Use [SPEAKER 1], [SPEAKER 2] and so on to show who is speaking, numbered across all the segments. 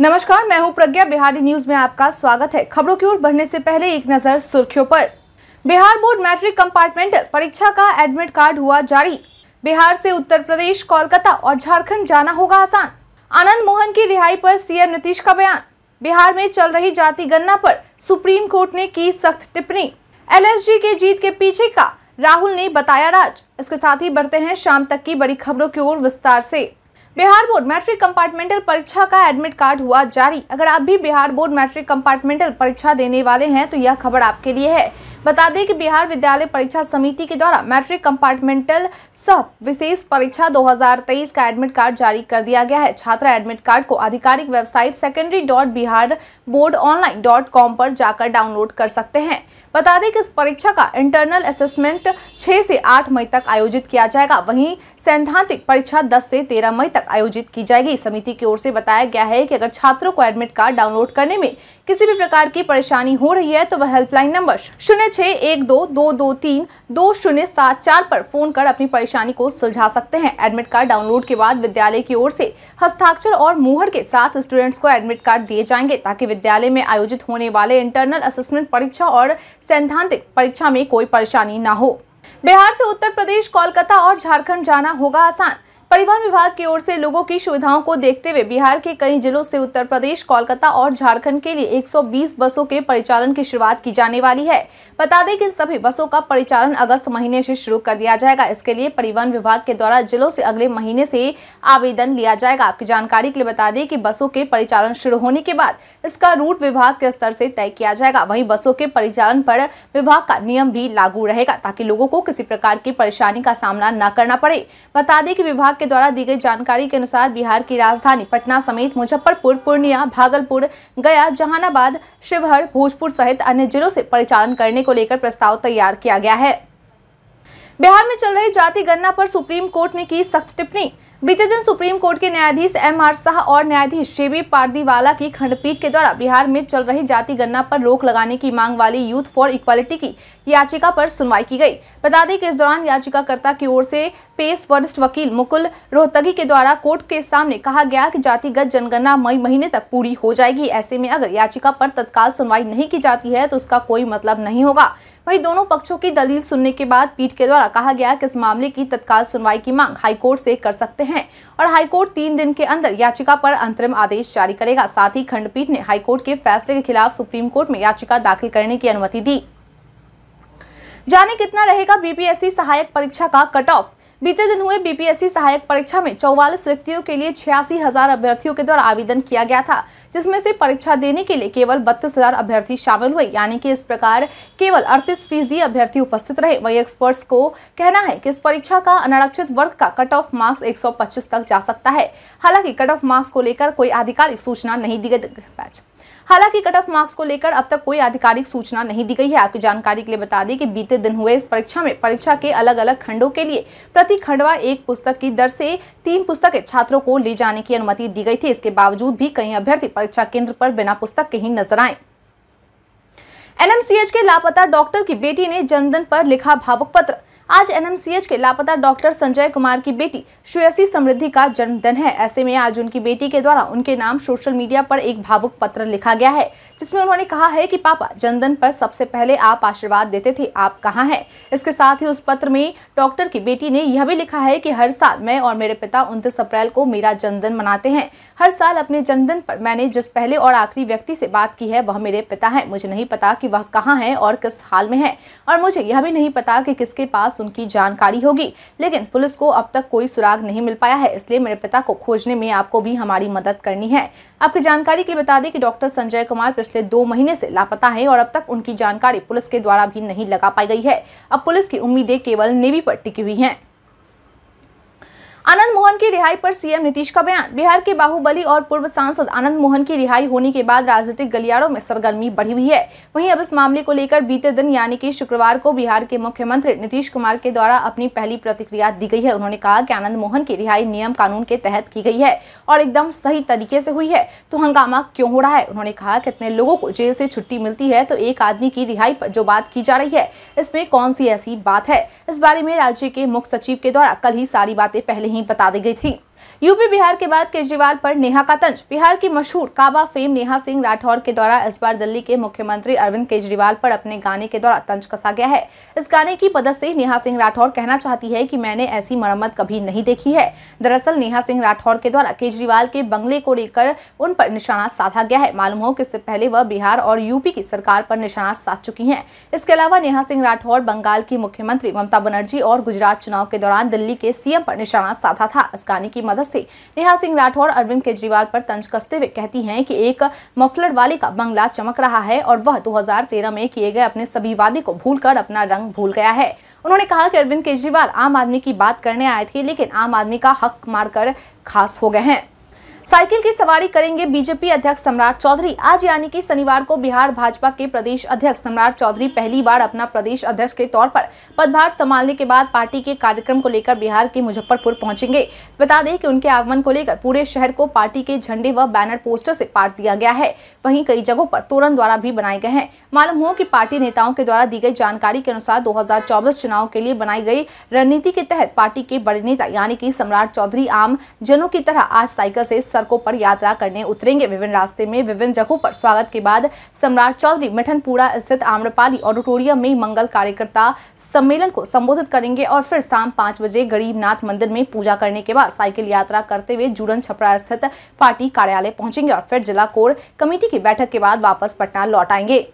[SPEAKER 1] नमस्कार मैं हूं प्रज्ञा बिहारी न्यूज में आपका स्वागत है खबरों की ओर बढ़ने से पहले एक नजर सुर्खियों पर बिहार बोर्ड मैट्रिक कंपार्टमेंट परीक्षा का एडमिट कार्ड हुआ जारी बिहार से उत्तर प्रदेश कोलकाता और झारखंड जाना होगा आसान आनंद मोहन की रिहाई पर सीएम नीतीश का बयान बिहार में चल रही जाति गणना पर सुप्रीम कोर्ट ने की सख्त टिप्पणी एल के जीत के पीछे का राहुल ने बताया राज इसके साथ ही बढ़ते हैं शाम तक की बड़ी खबरों की ओर विस्तार ऐसी बिहार बोर्ड मैट्रिक कंपार्टमेंटल परीक्षा का एडमिट कार्ड हुआ जारी अगर आप भी बिहार बोर्ड मैट्रिक कंपार्टमेंटल परीक्षा देने वाले हैं तो यह खबर आपके लिए है बता दें कि बिहार विद्यालय परीक्षा समिति के द्वारा मैट्रिक कंपार्टमेंटल सह विशेष परीक्षा 2023 का एडमिट कार्ड जारी कर दिया गया है छात्र एडमिट कार्ड को आधिकारिक website secondary dot Bihar board online dot com पर जाकर डाउनलोड कर सकते हैं बता दें कि इस परीक्षा का इंटरनल असेसमेंट 6 से 8 मई तक आयोजित किया जाएगा वहीं सैद्धांतिक परीक्षा 10 से 13 मई तक आयोजित की जाएगी समिति की ओर से बताया गया है कि अगर छात्रों को एडमिट कार्ड डाउनलोड करने में किसी भी प्रकार की परेशानी हो रही है तो वह हेल्पलाइन नंबर शून्य छः एक दो दो दो तीन दो शून्य सात चार पर फोन कर अपनी परेशानी को सुलझा सकते हैं एडमिट कार्ड डाउनलोड के बाद विद्यालय की ओर से हस्ताक्षर और मुहर के साथ स्टूडेंट्स को एडमिट कार्ड दिए जाएंगे ताकि विद्यालय में आयोजित होने वाले इंटरनल असेसमेंट परीक्षा और सैद्धांतिक परीक्षा में कोई परेशानी न हो बिहार से उत्तर प्रदेश कोलकाता और झारखंड जाना होगा आसान परिवहन विभाग की ओर से लोगों की सुविधाओं को देखते हुए बिहार के कई जिलों से उत्तर प्रदेश कोलकाता और झारखंड के लिए 120 बसों के परिचालन की शुरुआत की जाने वाली है बता दें कि सभी बसों का परिचालन अगस्त महीने से शुरू कर दिया जाएगा इसके लिए परिवहन विभाग के द्वारा जिलों से अगले महीने से आवेदन लिया जाएगा आपकी जानकारी के लिए बता दें कि बसों के परिचालन शुरू होने के बाद इसका रूट विभाग के स्तर से तय किया जाएगा वहीं बसों के परिचालन पर विभाग का नियम भी लागू रहेगा ताकि लोगों को किसी प्रकार की परेशानी का सामना न करना पड़े बता दें कि विभाग विभाग के द्वारा दी गई जानकारी के अनुसार बिहार की राजधानी पटना समेत मुजफ्फरपुर पूर्णिया भागलपुर गया जहानाबाद शिवहर भोजपुर सहित अन्य जिलों से परिचालन करने को लेकर प्रस्ताव तैयार किया गया है बिहार में चल रही जाति गणना पर सुप्रीम कोर्ट ने की सख्त टिप्पणी बीते दिन सुप्रीम कोर्ट के न्यायाधीश एम आर शाह और न्यायाधीश शेबी पारदीवाला की खंडपीठ के द्वारा बिहार में चल रही जाति गणना पर रोक लगाने की मांग वाली यूथ फॉर इक्वालिटी की याचिका पर सुनवाई की गई बता दें कि इस दौरान याचिकाकर्ता की ओर से पेश वरिष्ठ वकील मुकुल रोहतगी के द्वारा कोर्ट के सामने कहा गया कि जातिगत जनगणना मई महीने तक पूरी हो जाएगी ऐसे में अगर याचिका पर तत्काल सुनवाई नहीं की जाती है तो उसका कोई मतलब नहीं होगा वहीं दोनों पक्षों की दलील सुनने के बाद पीठ के द्वारा कहा गया कि इस मामले की तत्काल सुनवाई की मांग हाईकोर्ट से कर सकते हैं और हाईकोर्ट तीन दिन के अंदर याचिका पर अंतरिम आदेश जारी करेगा साथ ही खंडपीठ ने हाईकोर्ट के फैसले के खिलाफ सुप्रीम कोर्ट में याचिका दाखिल करने की अनुमति दी जाने कितना रहेगा बीपीएससी सहायक परीक्षा का कट ऑफ बीते दिन हुए बीपीएससी सहायक परीक्षा में चौवालीस रिक्तियों के लिए छियासी हजार अभ्यर्थियों के द्वारा आवेदन किया गया था जिसमें से परीक्षा देने के लिए केवल बत्तीस अभ्यर्थी शामिल हुए यानी कि इस प्रकार केवल अड़तीस फीसदी अभ्यर्थी उपस्थित रहे वही एक्सपर्ट्स को कहना है कि इस परीक्षा का अनारक्षित वर्ग का कट ऑफ मार्क्स एक तक जा सकता है हालांकि कट ऑफ मार्क्स को लेकर कोई आधिकारिक सूचना नहीं दी गई हालांकि कट ऑफ मार्क्स को लेकर अब तक कोई आधिकारिक सूचना नहीं दी गई है आपकी जानकारी के लिए बता दें कि बीते दिन हुए इस परीक्षा में परीक्षा के अलग अलग खंडों के लिए प्रति खंडवा एक पुस्तक की दर से तीन पुस्तकें छात्रों को ले जाने की अनुमति दी गई थी इसके बावजूद भी कई अभ्यर्थी परीक्षा केंद्र पर बिना पुस्तक के ही नजर आए एनएमसीएच के लापता डॉक्टर की बेटी ने जन्मदिन पर लिखा भावुक पत्र आज एनएमसीएच के लापता डॉक्टर संजय कुमार की बेटी श्रेयसी समृद्धि का जन्मदिन है ऐसे में आज उनकी बेटी के द्वारा उनके नाम सोशल मीडिया पर एक भावुक पत्र लिखा गया है जिसमें उन्होंने कहा है कि पापा जन्मदिन पर सबसे पहले आप आशीर्वाद देते थे आप कहाँ हैं इसके साथ ही उस पत्र में डॉक्टर की बेटी ने यह भी लिखा है की हर साल मैं और मेरे पिता उनतीस अप्रैल को मेरा जन्मदिन मनाते हैं हर साल अपने जन्मदिन पर मैंने जिस पहले और आखिरी व्यक्ति से बात की है वह मेरे पिता है मुझे नहीं पता की वह कहाँ है और किस हाल में है और मुझे यह भी नहीं पता की किसके पास पास उनकी जानकारी होगी लेकिन पुलिस को अब तक कोई सुराग नहीं मिल पाया है इसलिए मेरे पिता को खोजने में आपको भी हमारी मदद करनी है आपकी जानकारी के लिए बता दें कि डॉक्टर संजय कुमार पिछले दो महीने से लापता है और अब तक उनकी जानकारी पुलिस के द्वारा भी नहीं लगा पाई गई है अब पुलिस की उम्मीदें केवल नेवी पर टिकी हुई हैं आनंद मोहन की रिहाई पर सीएम नीतीश का बयान बिहार के बाहुबली और पूर्व सांसद आनंद मोहन की रिहाई होने के बाद राजनीतिक गलियारों में सरगर्मी बढ़ी हुई है वहीं अब इस मामले को लेकर बीते दिन यानी कि शुक्रवार को बिहार के मुख्यमंत्री नीतीश कुमार के द्वारा अपनी पहली प्रतिक्रिया दी गई है उन्होंने कहा की आनंद मोहन की रिहाई नियम कानून के तहत की गई है और एकदम सही तरीके से हुई है तो हंगामा क्यों हो रहा है उन्होंने कहा कि इतने लोगों को जेल से छुट्टी मिलती है तो एक आदमी की रिहाई पर जो बात की जा रही है इसमें कौन सी ऐसी बात है इस बारे में राज्य के मुख्य सचिव के द्वारा कल ही सारी बातें पहले ही ही बता दी गई थी यूपी बिहार के बाद केजरीवाल पर नेहा का तंज बिहार की मशहूर काबा फेम नेहा सिंह राठौर के द्वारा इस बार दिल्ली के मुख्यमंत्री अरविंद केजरीवाल पर अपने गाने के द्वारा तंज कसा गया है इस गाने की मदद से नेहा सिंह राठौर कहना चाहती है कि मैंने ऐसी मरम्मत कभी नहीं देखी है दरअसल नेहा सिंह राठौर के द्वारा केजरीवाल के बंगले को लेकर उन पर निशाना साधा गया है मालूम हो कि इससे पहले वह बिहार और यूपी की सरकार पर निशाना साध चुकी है इसके अलावा नेहा सिंह राठौर बंगाल की मुख्यमंत्री ममता बनर्जी और गुजरात चुनाव के दौरान दिल्ली के सीएम पर निशाना साधा था इस गाने की मदद से नेहा सिंह राठौर अरविंद केजरीवाल पर तंज कसते हुए कहती हैं कि एक मफलर वाले का बंगला चमक रहा है और वह 2013 में किए गए अपने सभी वादे को भूलकर अपना रंग भूल गया है उन्होंने कहा कि अरविंद केजरीवाल आम आदमी की बात करने आए थे लेकिन आम आदमी का हक मारकर खास हो गए हैं साइकिल की सवारी करेंगे बीजेपी अध्यक्ष सम्राट चौधरी आज यानी कि शनिवार को बिहार भाजपा के प्रदेश अध्यक्ष सम्राट चौधरी पहली बार अपना प्रदेश अध्यक्ष के तौर पर पदभार संभालने के बाद पार्टी के कार्यक्रम को लेकर बिहार के मुजफ्फरपुर पहुंचेंगे बता दें कि उनके आगमन को लेकर पूरे शहर को पार्टी के झंडे व बैनर पोस्टर ऐसी पार दिया गया है वही कई जगहों आरोप तोरण द्वारा भी बनाए गए हैं मालूम हो की पार्टी नेताओं के द्वारा दी गई जानकारी के अनुसार दो चुनाव के लिए बनाई गयी रणनीति के तहत पार्टी के बड़े नेता यानी की सम्राट चौधरी आम जनों की तरह आज साइकिल ऐसी सड़कों पर यात्रा करने उतरेंगे विभिन्न रास्ते में विभिन्न जगहों पर स्वागत के बाद सम्राट चौधरी मिठनपुरा स्थित आम्रपाली ऑडिटोरियम में मंगल कार्यकर्ता सम्मेलन को संबोधित करेंगे और फिर शाम पाँच बजे गरीबनाथ मंदिर में पूजा करने के बाद साइकिल यात्रा करते हुए जूरन छपरा स्थित पार्टी कार्यालय पहुंचेंगे और फिर जिला कोर कमेटी की बैठक के बाद वापस पटना लौट आएंगे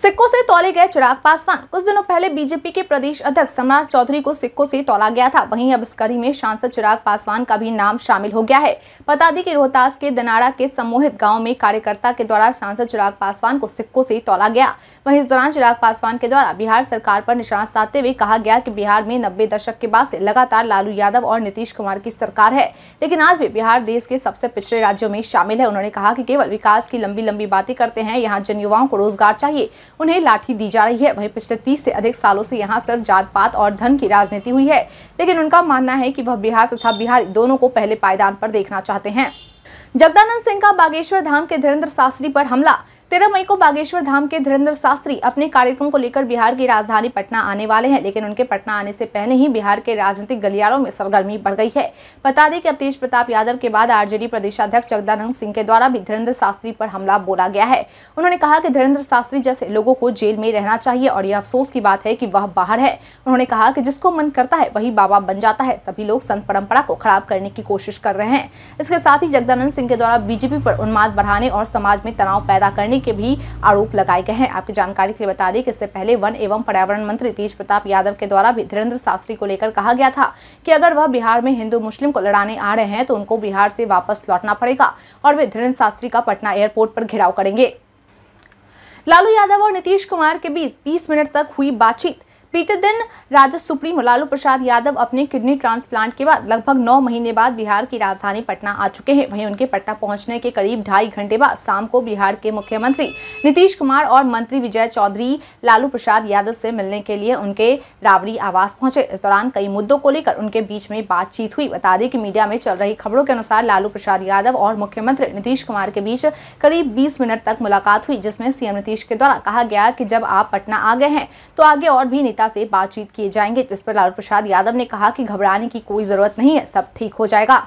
[SPEAKER 1] सिक्कों से तोले गए चिराग पासवान कुछ दिनों पहले बीजेपी के प्रदेश अध्यक्ष सम्राट चौधरी को सिक्कों से तोला गया था वहीं अब इस कड़ी में सांसद चिराग पासवान का भी नाम शामिल हो गया है बता दी कि रोहतास के दनाड़ा के सम्मोहित गांव में कार्यकर्ता के द्वारा सांसद चिराग पासवान को सिक्कों से तोला गया वही इस दौरान चिराग पासवान के द्वारा बिहार सरकार पर निशाना साधते हुए कहा गया की बिहार में नब्बे दशक के बाद से लगातार लालू यादव और नीतीश कुमार की सरकार है लेकिन आज भी बिहार देश के सबसे पिछड़े राज्यों में शामिल है उन्होंने कहा की केवल विकास की लंबी लंबी बातें करते हैं यहाँ जन युवाओं को रोजगार चाहिए उन्हें लाठी दी जा रही है वहीं पिछले तीस से अधिक सालों से यहाँ सिर्फ जात पात और धन की राजनीति हुई है लेकिन उनका मानना है कि वह बिहार तथा बिहारी दोनों को पहले पायदान पर देखना चाहते हैं जगदानंद सिंह का बागेश्वर धाम के धीरेन्द्र शास्त्री पर हमला तेरह मई को बागेश्वर धाम के धीरेन्द्र शास्त्री अपने कार्यक्रम को लेकर बिहार की राजधानी पटना आने वाले हैं लेकिन उनके पटना आने से पहले ही बिहार के राजनीतिक गलियारों में सरगर्मी बढ़ गई है बता दें कि अब तेज प्रताप यादव के बाद आरजेडी प्रदेशाध्यक्ष जगदानंद सिंह के द्वारा भी धीरेन्द्र शास्त्री पर हमला बोला गया है उन्होंने कहा कि धीरेन्द्र शास्त्री जैसे लोगों को जेल में रहना चाहिए और यह अफसोस की बात है कि वह बाहर है उन्होंने कहा कि जिसको मन करता है वही बाबा बन जाता है सभी लोग संत परंपरा को खराब करने की कोशिश कर रहे हैं इसके साथ ही जगदानंद सिंह के द्वारा बीजेपी पर उन्माद बढ़ाने और समाज में तनाव पैदा करने के भी आरोप लगाए गए हैं आपकी जानकारी के लिए बता दें कि इससे पहले वन एवं पर्यावरण मंत्री तेज प्रताप यादव के द्वारा भी धीरेन्द्र शास्त्री को लेकर कहा गया था कि अगर वह बिहार में हिंदू मुस्लिम को लड़ाने आ रहे हैं तो उनको बिहार से वापस लौटना पड़ेगा और वे धीरेन्द्र शास्त्री का पटना एयरपोर्ट पर घेराव करेंगे लालू यादव और नीतीश कुमार के बीच बीस मिनट तक हुई बातचीत बीते दिन राजद सुप्रीमो लालू प्रसाद यादव अपने किडनी ट्रांसप्लांट के बाद लगभग नौ महीने बाद बिहार की राजधानी पटना आ चुके हैं वहीं उनके पटना पहुंचने के करीब ढाई घंटे बाद शाम को बिहार के मुख्यमंत्री नीतीश कुमार और मंत्री विजय चौधरी लालू प्रसाद यादव से मिलने के लिए उनके रावड़ी आवास पहुंचे इस दौरान कई मुद्दों को लेकर उनके बीच में बातचीत हुई बता दें कि मीडिया में चल रही खबरों के अनुसार लालू प्रसाद यादव और मुख्यमंत्री नीतीश कुमार के बीच करीब बीस मिनट तक मुलाकात हुई जिसमें सीएम नीतीश के द्वारा कहा गया कि जब आप पटना आ गए हैं तो आगे और भी नेता नेता से बातचीत किए जाएंगे जिस पर लालू प्रसाद यादव ने कहा कि घबराने की कोई जरूरत नहीं है सब ठीक हो जाएगा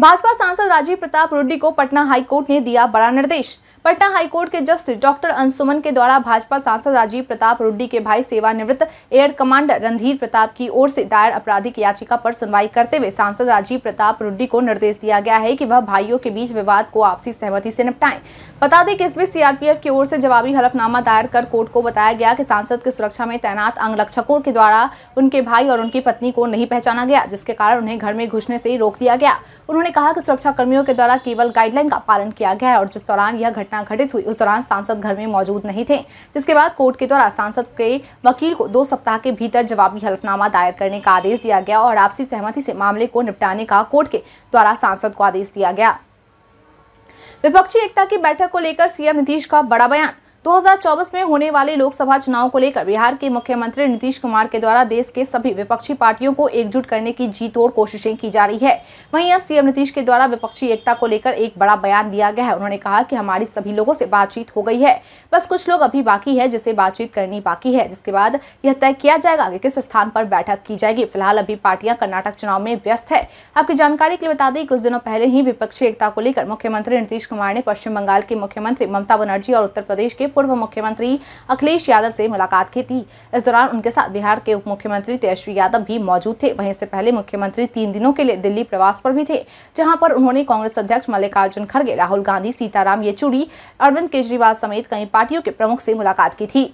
[SPEAKER 1] भाजपा सांसद राजीव प्रताप रूडी को पटना हाईकोर्ट ने दिया बड़ा निर्देश पटना हाईकोर्ट के जस्टिस डॉक्टर अंशुमन के द्वारा भाजपा सांसद राजीव प्रताप रुड्डी के भाई सेवानिवृत्त एयर कमांडर रणधीर प्रताप की ओर से दायर आपराधिक याचिका पर सुनवाई करते हुए सांसद राजीव प्रताप रुड्डी को निर्देश दिया गया है कि वह भाइयों के बीच विवाद को आपसी सहमति से निपटाएं बता दें कि इसमें सीआरपीएफ की ओर से जवाबी हलफनामा दायर कर कोर्ट को बताया गया कि सांसद की सुरक्षा में तैनात अंगरक्षकों के द्वारा उनके भाई और उनकी पत्नी को नहीं पहचाना गया जिसके कारण उन्हें घर में घुसने से रोक दिया गया उन्होंने कहा कि सुरक्षा कर्मियों के द्वारा केवल गाइडलाइन का पालन किया गया और जिस दौरान यह घटना घटना घटित हुई उस दौरान सांसद घर में मौजूद नहीं थे जिसके बाद कोर्ट के द्वारा सांसद के वकील को दो सप्ताह के भीतर जवाबी हल्फनामा दायर करने का आदेश दिया गया और आपसी सहमति से मामले को निपटाने का कोर्ट के द्वारा सांसद को आदेश दिया गया विपक्षी एकता की बैठक को लेकर सीएम नीतीश का बड़ा बयान 2024 में होने वाले लोकसभा चुनाव को लेकर बिहार के मुख्यमंत्री नीतीश कुमार के द्वारा देश के सभी विपक्षी पार्टियों को एकजुट करने की जी तोड़ कोशिशें की जा रही है वहीं अब सीएम नीतीश के द्वारा विपक्षी एकता को लेकर एक बड़ा बयान दिया गया है उन्होंने कहा कि हमारी सभी लोगों से बातचीत हो गई है बस कुछ लोग अभी बाकी है जिसे बातचीत करनी बाकी है जिसके बाद यह तय किया जाएगा कि किस स्थान पर बैठक की जाएगी फिलहाल अभी पार्टियां कर्नाटक चुनाव में व्यस्त है आपकी जानकारी के लिए बता दें कुछ दिनों पहले ही विपक्षी एकता को लेकर मुख्यमंत्री नीतीश कुमार ने पश्चिम बंगाल के मुख्यमंत्री ममता बनर्जी और उत्तर प्रदेश के पूर्व मुख्यमंत्री अखिलेश यादव से मुलाकात की थी इस दौरान उनके साथ बिहार के उप मुख्यमंत्री तेजस्वी यादव भी मौजूद थे वहीं से पहले मुख्यमंत्री तीन दिनों के लिए दिल्ली प्रवास पर भी थे जहां पर उन्होंने कांग्रेस अध्यक्ष मल्लिकार्जुन खड़गे राहुल गांधी सीताराम येचुरी अरविंद केजरीवाल समेत कई पार्टियों के प्रमुख से मुलाकात की थी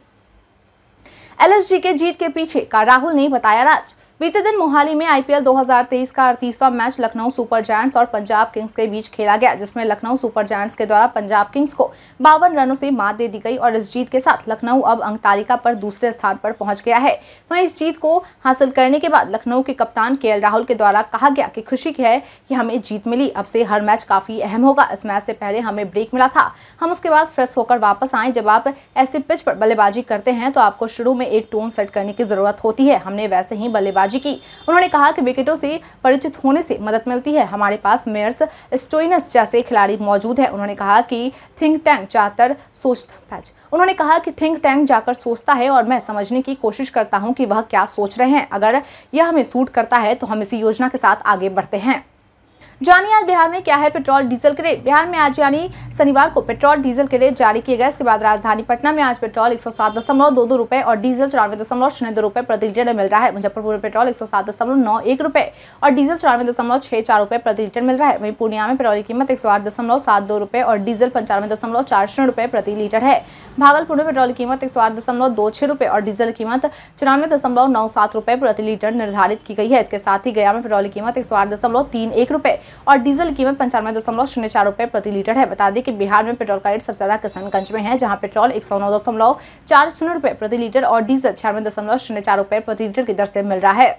[SPEAKER 1] एल के जीत के पीछे का राहुल ने बताया राज बीते दिन मोहाली में आईपीएल 2023 का अड़तीसवां मैच लखनऊ सुपर जायंट्स और पंजाब किंग्स के बीच खेला गया जिसमें लखनऊ सुपर जायंट्स के द्वारा पंजाब किंग्स को बावन रनों से मात दे दी गई और इस जीत के साथ लखनऊ अब अंक तालिका पर दूसरे स्थान पर पहुंच गया है वहीं तो इस जीत को हासिल करने के बाद लखनऊ के कप्तान के राहुल के द्वारा कहा गया कि खुशी की है कि हमें जीत मिली अब से हर मैच काफी अहम होगा इस मैच से पहले हमें ब्रेक मिला था हम उसके बाद फ्रेश होकर वापस आए जब आप ऐसे पिच पर बल्लेबाजी करते हैं तो आपको शुरू में एक टोन सेट करने की जरूरत होती है हमने वैसे ही बल्लेबाजी बल्लेबाजी की उन्होंने कहा कि विकेटों से परिचित होने से मदद मिलती है हमारे पास मेयर्स स्टोइनस जैसे खिलाड़ी मौजूद है उन्होंने कहा कि थिंक टैंक जाकर सोचता उन्होंने कहा कि थिंक टैंक जाकर सोचता है और मैं समझने की कोशिश करता हूँ कि वह क्या सोच रहे हैं अगर यह हमें सूट करता है तो हम इसी योजना के साथ आगे बढ़ते हैं जानिए आज बिहार में क्या है पेट्रोल डीजल के रेट बिहार में आज यानी शनिवार को पेट्रोल डीजल के रेट जारी किए गए इसके बाद राजधानी पटना में आज पेट्रोल एक सौ सात दशमलव दो दो रुपये और डीजल चौरानवे दशमलव शून्य दो रुपये प्रति लीटर मिल रहा है मुजफ्फरपुर में पेट्रोल एक सौ सात दशमलव नौ एक रुपये और डीजल चौरानवे दशमलव छह चार रुपए प्रति लीटर मिल रहा है वहीं पूर्णिया में पेट्रोल की कीमत एक सौ आठ दशमलव सात दो रुपये और डीजल पंचानवे दशमलव चार शून्य रुपये प्रति लीटर है भागलपुर में पेट्रोल की कीमत एक सौ आठ दो रुपये और डीजल कीमत चौरानवे दशमलव नौ सात रुपये प्रति लीटर निर्धारित की गई है इसके साथ ही गया में पेट्रोल की कीमत एक सौ आठ दशमलव तीन एक रुपये और डीजल की कीमत पंचानवे दशमलव शून्य चार रुपए प्रति लीटर है बता दें कि बिहार में पेट्रोल का रेट सबसे ज़्यादा किशनगंज में है जहाँ पेट्रोल एक सौ नौ दशमलव चार शून्य रुपए प्रति लीटर और डीजल छियानवे दशमलव शून्य चार रुपये प्रति लीटर की दर से मिल रहा है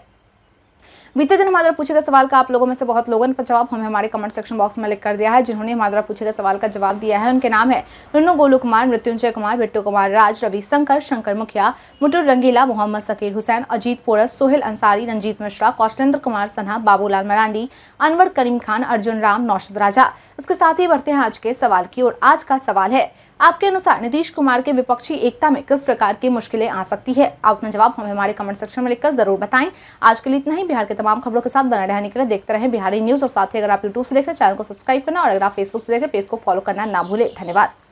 [SPEAKER 1] बीते दिन हमारे पूछे गए सवाल का आप लोगों में से बहुत लोगों ने जवाब हमें हमारे कमेंट सेक्शन बॉक्स में लिख कर दिया है जिन्होंने हमारा पूछे गए सवाल का जवाब दिया है उनके नाम है नन्नू गोलू कुमार मृत्युंजय कुमार बिट्टू कुमार राज रवि शंकर शंकर मुखिया मुटुर रंगीला मोहम्मद सकीर हुसैन अजीत पोरस सोहेल अंसारी रंजीत मिश्रा कौशलेंद्र कुमार सन्हा बाबूलाल मरांडी अनवर करीम खान अर्जुन राम नौशद राजा इसके साथ ही बढ़ते हैं आज के सवाल की ओर आज का सवाल है आपके अनुसार नीतीश कुमार के विपक्षी एकता में किस प्रकार की मुश्किलें आ सकती है आप अपना जवाब हमें हमारे कमेंट सेक्शन में लिखकर जरूर बताएं आज के लिए इतना ही बिहार के तमाम खबरों के साथ बने रहने के लिए देखते रहे बिहारी न्यूज और साथ ही अगर आप यूट्यूब से देख रहे चैनल को सब्सक्राइब करना और अगर आप फेसबुक से देख रहे पेज को फॉलो करना ना भूलें धन्यवाद